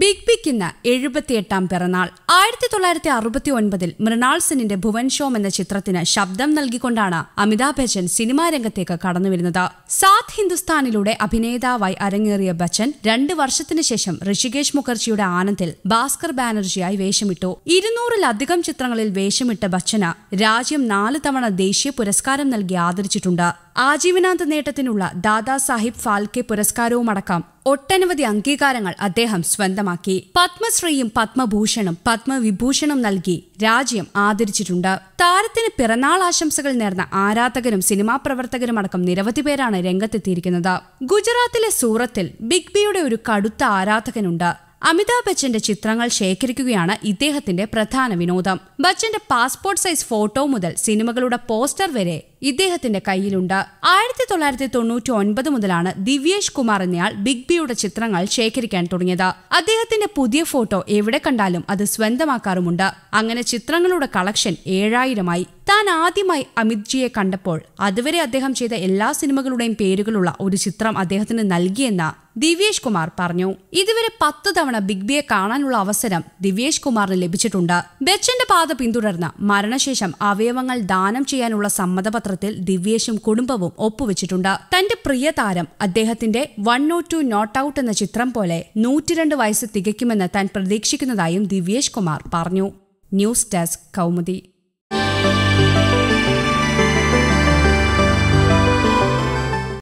big ബിക്ക് ഇന്ന് എഴുപത്തിയെട്ടാം പിറന്നാൾ ആയിരത്തി തൊള്ളായിരത്തി അറുപത്തി ഒൻപതിൽ മൃണാൾ സെന്നിന്റെ ഭുവൻ ഷോം എന്ന ചിത്രത്തിന് ശബ്ദം നൽകിക്കൊണ്ടാണ് അമിതാഭ് ബച്ചൻ സിനിമാ രംഗത്തേക്ക് കടന്നുവരുന്നത് സാത് ഹിന്ദുസ്ഥാനിലൂടെ അഭിനേതാവായി അരങ്ങേറിയ ബച്ചൻ രണ്ട് വർഷത്തിനു ശേഷം ഋഷികേഷ് മുഖർജിയുടെ ആനന്ദിൽ ഭാസ്കർ ബാനർജിയായി വേഷമിട്ടു ഇരുന്നൂറിലധികം ചിത്രങ്ങളിൽ വേഷമിട്ട ബച്ചന് രാജ്യം നാല് തവണ ദേശീയ പുരസ്കാരം നൽകി ആദരിച്ചിട്ടുണ്ട് ആജീവനാന്ത നേട്ടത്തിനുള്ള ദാദാ സാഹിബ് ഫാൽക്കെ പുരസ്കാരവുമടക്കം ഒട്ടനവധി അംഗീകാരങ്ങൾ അദ്ദേഹം സ്വന്തമാക്കി പത്മശ്രീയും പത്മഭൂഷണും പത്മവിഭൂഷണും നൽകി രാജ്യം ആദരിച്ചിട്ടുണ്ട് താരത്തിന് പിറന്നാൾ ആശംസകൾ നേർന്ന ആരാധകരും സിനിമാ പ്രവർത്തകരും അടക്കം നിരവധി പേരാണ് രംഗത്തെത്തിയിരിക്കുന്നത് ഗുജറാത്തിലെ സൂറത്തിൽ ബിഗ് ബിയുടെ ഒരു കടുത്ത ആരാധകനുണ്ട് അമിതാഭ് ബച്ചന്റെ ചിത്രങ്ങൾ ശേഖരിക്കുകയാണ് ഇദ്ദേഹത്തിന്റെ പ്രധാന വിനോദം ബച്ചന്റെ പാസ്പോർട്ട് സൈസ് ഫോട്ടോ മുതൽ സിനിമകളുടെ പോസ്റ്റർ വരെ ഇദ്ദേഹത്തിന്റെ കയ്യിലുണ്ട് ആയിരത്തി തൊള്ളായിരത്തി തൊണ്ണൂറ്റി ഒൻപത് മുതലാണ് ദിവ്യേഷ് കുമാർ എന്നയാൾ ബിഗ് ബിയുടെ ചിത്രങ്ങൾ ശേഖരിക്കാൻ തുടങ്ങിയത് അദ്ദേഹത്തിന്റെ പുതിയ ഫോട്ടോ എവിടെ കണ്ടാലും അത് സ്വന്തമാക്കാറുമുണ്ട് അങ്ങനെ ചിത്രങ്ങളുടെ കളക്ഷൻ ഏഴായിരമായി താൻ ആദ്യമായി അമിത്ജിയെ കണ്ടപ്പോൾ അതുവരെ അദ്ദേഹം ചെയ്ത എല്ലാ സിനിമകളുടെയും പേരുകളുള്ള ഒരു ചിത്രം അദ്ദേഹത്തിന് നൽകിയെന്ന ദിവ്യേഷ് കുമാർ പറഞ്ഞു ഇതുവരെ പത്ത് തവണ ബിഗ് ബിയെ കാണാനുള്ള അവസരം ദിവ്യേഷ് കുമാറിന് ലഭിച്ചിട്ടുണ്ട് ബച്ചന്റെ പാത പിന്തുടർന്ന് മരണശേഷം അവയവങ്ങൾ ദാനം ചെയ്യാനുള്ള സമ്മതപത്രത്തിൽ ദിവ്യേഷും കുടുംബവും ഒപ്പുവെച്ചിട്ടുണ്ട് തന്റെ പ്രിയ താരം അദ്ദേഹത്തിന്റെ one O two not out എന്ന ചിത്രം പോലെ നൂറ്റിരണ്ട് വയസ്സ് തികയ്ക്കുമെന്ന് താൻ പ്രതീക്ഷിക്കുന്നതായും ദിവ്യേഷ് കുമാർ പറഞ്ഞു ന്യൂസ് ഡെസ്ക് കൗമുദി